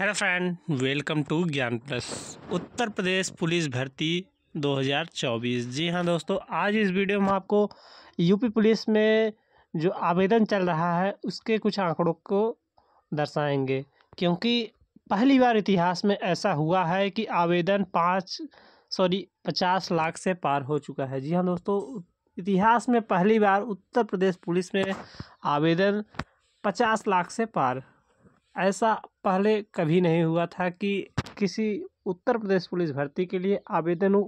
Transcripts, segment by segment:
hello friend welcome to Gyan plus Uttar Pradesh police भर्ती 2024 जी हाँ दोस्तों आज इस वीडियो में आपको यूपी पुलिस में जो आवेदन चल रहा है उसके कुछ आंकड़ों को दर्शाएंगे क्योंकि पहली बार इतिहास में ऐसा हुआ है कि आवेदन पाँच सॉरी पचास लाख से पार हो चुका है जी हाँ दोस्तों इतिहास में पहली बार उत्तर प्रदेश पुलिस में आवेदन पचास लाख से पार ऐसा पहले कभी नहीं हुआ था कि किसी उत्तर प्रदेश पुलिस भर्ती के लिए आवेदनों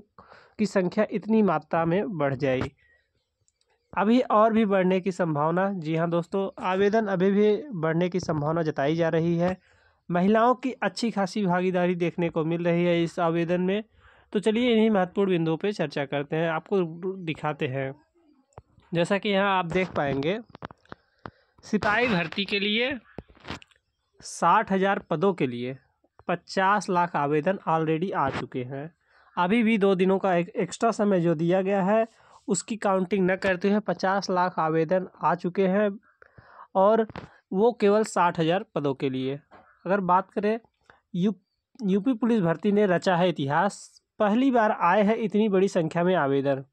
की संख्या इतनी मात्रा में बढ़ जाए अभी और भी बढ़ने की संभावना जी हाँ दोस्तों आवेदन अभी भी बढ़ने की संभावना जताई जा रही है महिलाओं की अच्छी खासी भागीदारी देखने को मिल रही है इस आवेदन में तो चलिए इन्हीं महत्वपूर्ण बिंदुओं पर चर्चा करते हैं आपको दिखाते हैं जैसा कि यहाँ आप देख पाएंगे सिपाही भर्ती के लिए साठ हज़ार पदों के लिए पचास लाख आवेदन ऑलरेडी आ चुके हैं अभी भी दो दिनों का एक एक्स्ट्रा समय जो दिया गया है उसकी काउंटिंग न करते हुए पचास लाख आवेदन आ चुके हैं और वो केवल साठ हज़ार पदों के लिए अगर बात करें यू यूपी पुलिस भर्ती ने रचा है इतिहास पहली बार आए हैं इतनी बड़ी संख्या में आवेदन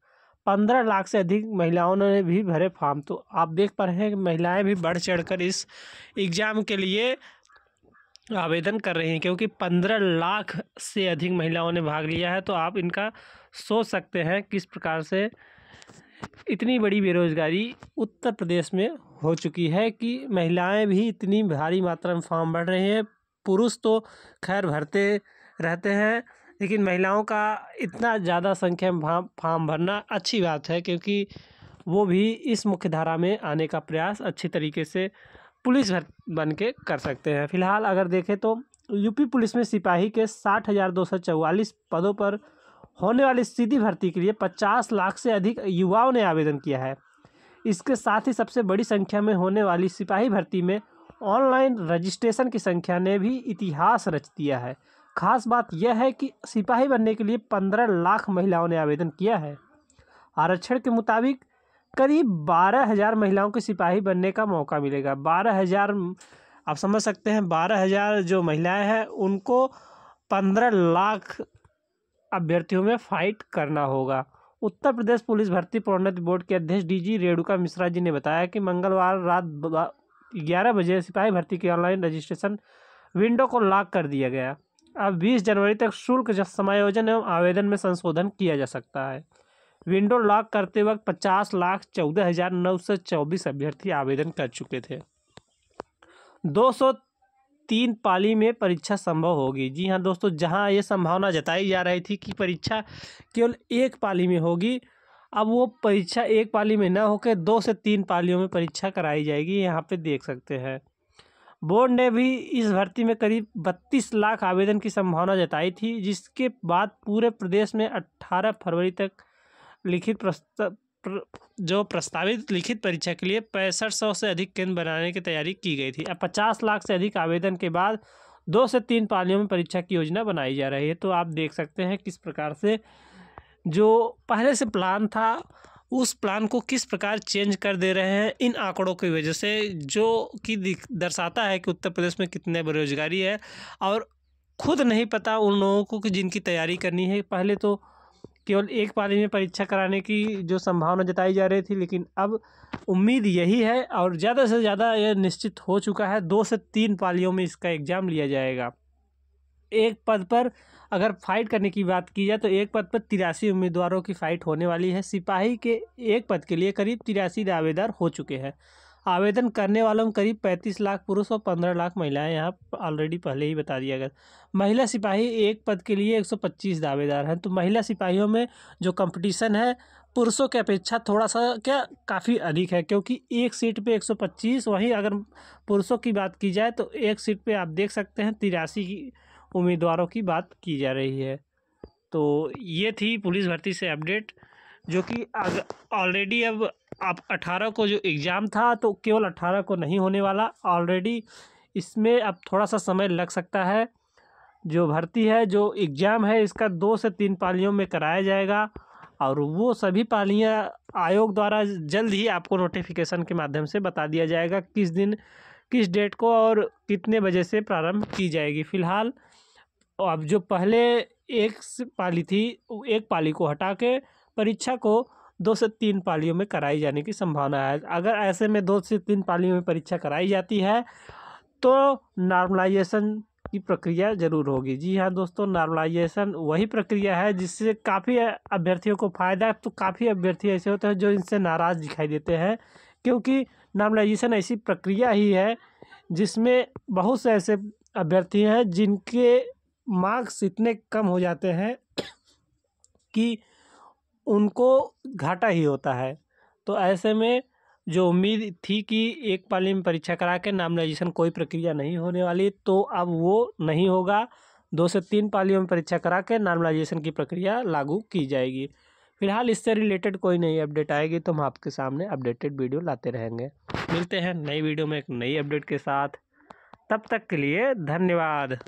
पंद्रह लाख से अधिक महिलाओं ने भी भरे फॉर्म तो आप देख पा रहे हैं कि महिलाएं भी बढ़ चढ़कर इस एग्ज़ाम के लिए आवेदन कर रही हैं क्योंकि पंद्रह लाख से अधिक महिलाओं ने भाग लिया है तो आप इनका सोच सकते हैं किस प्रकार से इतनी बड़ी बेरोज़गारी उत्तर प्रदेश में हो चुकी है कि महिलाएं भी इतनी भारी मात्रा में फॉर्म भर रही हैं पुरुष तो खैर भरते रहते हैं लेकिन महिलाओं का इतना ज़्यादा संख्या में फॉर्म भरना अच्छी बात है क्योंकि वो भी इस मुख्यधारा में आने का प्रयास अच्छी तरीके से पुलिस भर बन के कर सकते हैं फिलहाल अगर देखें तो यूपी पुलिस में सिपाही के साठ हज़ार दो सौ चौवालीस पदों पर होने वाली सीधी भर्ती के लिए पचास लाख से अधिक युवाओं ने आवेदन किया है इसके साथ ही सबसे बड़ी संख्या में होने वाली सिपाही भर्ती में ऑनलाइन रजिस्ट्रेशन की संख्या ने भी इतिहास रच दिया है खास बात यह है कि सिपाही बनने के लिए पंद्रह लाख महिलाओं ने आवेदन किया है आरक्षण के मुताबिक करीब बारह हज़ार महिलाओं के सिपाही बनने का मौका मिलेगा बारह हज़ार आप समझ सकते हैं बारह हज़ार जो महिलाएं हैं उनको पंद्रह लाख अभ्यर्थियों में फाइट करना होगा उत्तर प्रदेश पुलिस भर्ती प्रोन्नति बोर्ड के अध्यक्ष डीजी रेणुका मिश्रा जी ने बताया कि मंगलवार रात ग्यारह बजे सिपाही भर्ती की ऑनलाइन रजिस्ट्रेशन विंडो को लॉक कर दिया गया अब 20 जनवरी तक शुल्क समायोजन एवं आवेदन में संशोधन किया जा सकता है विंडो लॉक करते वक्त पचास लाख चौदह हजार नौ सौ चौबीस अभ्यर्थी आवेदन कर चुके थे दो सौ तीन पाली में परीक्षा संभव होगी जी हाँ दोस्तों जहाँ ये संभावना जताई जा रही थी कि परीक्षा केवल एक पाली में होगी अब वो परीक्षा एक पाली में ना होकर दो से तीन पालियों में परीक्षा कराई जाएगी यहाँ पे देख सकते हैं बोर्ड ने भी इस भर्ती में करीब बत्तीस लाख आवेदन की संभावना जताई थी जिसके बाद पूरे प्रदेश में अट्ठारह फरवरी तक लिखित प्रस्ता जो प्रस्तावित लिखित परीक्षा के लिए पैंसठ सौ से अधिक केंद्र बनाने की तैयारी की गई थी अब पचास लाख से अधिक आवेदन के बाद दो से तीन पालियों में परीक्षा की योजना बनाई जा रही है तो आप देख सकते हैं किस प्रकार से जो पहले से प्लान था उस प्लान को किस प्रकार चेंज कर दे रहे हैं इन आंकड़ों की वजह से जो कि दर्शाता है कि उत्तर प्रदेश में कितने बेरोजगारी है और खुद नहीं पता उन लोगों को कि जिनकी तैयारी करनी है पहले तो केवल एक पाली में परीक्षा कराने की जो संभावना जताई जा रही थी लेकिन अब उम्मीद यही है और ज़्यादा से ज़्यादा यह निश्चित हो चुका है दो से तीन पालियों में इसका एग्ज़ाम लिया जाएगा एक पद पर अगर फाइट करने की बात की जाए तो एक पद पर तिरासी उम्मीदवारों की फाइट होने वाली है सिपाही के एक पद के लिए करीब तिरासी दावेदार हो चुके हैं आवेदन करने वालों में करीब पैंतीस लाख पुरुष और पंद्रह लाख महिलाएं यहाँ ऑलरेडी पहले ही बता दिया गया महिला सिपाही एक पद के लिए एक सौ पच्चीस दावेदार हैं तो महिला सिपाहियों में जो कंपटीशन है पुरुषों की अपेक्षा थोड़ा सा क्या काफ़ी अधिक है क्योंकि एक सीट पे 125 वहीं अगर पुरुषों की बात की जाए तो एक सीट पर आप देख सकते हैं तिरासी उम्मीदवारों की बात की जा रही है तो ये थी पुलिस भर्ती से अपडेट जो कि ऑलरेडी अब आप अठारह को जो एग्ज़ाम था तो केवल अठारह को नहीं होने वाला ऑलरेडी इसमें अब थोड़ा सा समय लग सकता है जो भर्ती है जो एग्ज़ाम है इसका दो से तीन पालियों में कराया जाएगा और वो सभी पालियाँ आयोग द्वारा जल्द ही आपको नोटिफिकेशन के माध्यम से बता दिया जाएगा किस दिन किस डेट को और कितने बजे से प्रारंभ की जाएगी फ़िलहाल अब जो पहले एक पाली थी एक पाली को हटा के परीक्षा को दो से तीन पालियों में कराई जाने की संभावना है अगर ऐसे में दो से तीन पालियों में परीक्षा कराई जाती है तो नॉर्मलाइजेशन की प्रक्रिया जरूर होगी जी हाँ दोस्तों नॉर्मलाइजेशन वही प्रक्रिया है जिससे काफ़ी अभ्यर्थियों को फ़ायदा तो काफ़ी अभ्यर्थी ऐसे होते हैं जो इनसे नाराज़ दिखाई देते हैं क्योंकि नॉर्मलाइजेशन ऐसी प्रक्रिया ही है जिसमें बहुत से ऐसे अभ्यर्थी हैं जिनके मार्क्स इतने कम हो जाते हैं कि उनको घाटा ही होता है तो ऐसे में जो उम्मीद थी कि एक पाली में परीक्षा करा के नामलाइजेशन कोई प्रक्रिया नहीं होने वाली तो अब वो नहीं होगा दो से तीन पालियों में परीक्षा करा के नार्मलाइजेशन की प्रक्रिया लागू की जाएगी फिलहाल इससे रिलेटेड कोई नई अपडेट आएगी तो हम आपके सामने अपडेटेड वीडियो लाते रहेंगे मिलते हैं नई वीडियो में एक नई अपडेट के साथ तब तक के लिए धन्यवाद